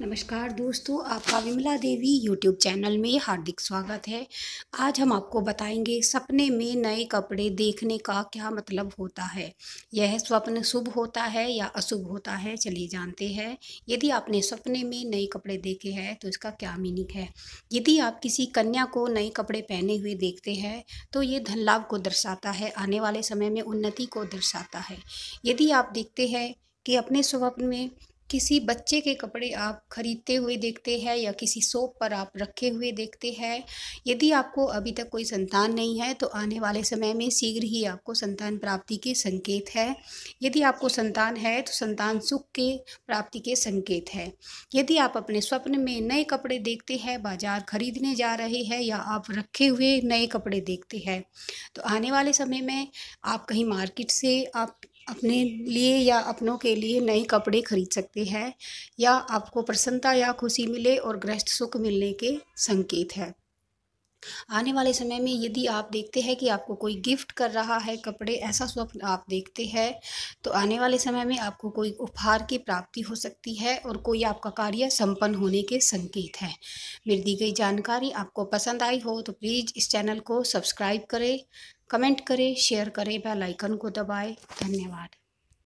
नमस्कार दोस्तों आपका विमला देवी यूट्यूब चैनल में हार्दिक स्वागत है आज हम आपको बताएंगे सपने में नए कपड़े देखने का क्या मतलब होता है यह स्वप्न शुभ होता है या अशुभ होता है चलिए जानते हैं यदि आपने सपने में नए कपड़े देखे हैं तो इसका क्या मीनिंग है यदि आप किसी कन्या को नए कपड़े पहने हुए देखते हैं तो ये धन लाभ को दर्शाता है आने वाले समय में उन्नति को दर्शाता है यदि आप देखते हैं कि अपने स्वप्न में किसी बच्चे के कपड़े आप खरीदते हुए देखते हैं या किसी सोप पर आप रखे हुए देखते हैं यदि आपको अभी तक कोई संतान नहीं है तो आने वाले समय में शीघ्र ही आपको संतान प्राप्ति के संकेत है यदि आपको संतान है तो संतान सुख के प्राप्ति के संकेत है यदि आप अपने स्वप्न में नए कपड़े देखते हैं बाजार खरीदने जा रहे हैं या आप रखे हुए नए कपड़े देखते हैं तो आने वाले समय में आप कहीं मार्केट से आप अपने लिए या अपनों के लिए नए कपड़े खरीद सकते हैं या आपको प्रसन्नता या खुशी मिले और गृहस्थ सुख मिलने के संकेत है आने वाले समय में यदि आप देखते हैं कि आपको कोई गिफ्ट कर रहा है कपड़े ऐसा स्वप्न आप देखते हैं तो आने वाले समय में आपको कोई उपहार की प्राप्ति हो सकती है और कोई आपका कार्य संपन्न होने के संकेत है मेरी दी गई जानकारी आपको पसंद आई हो तो प्लीज़ इस चैनल को सब्सक्राइब करें कमेंट करें शेयर करें बेलाइकन को दबाएँ धन्यवाद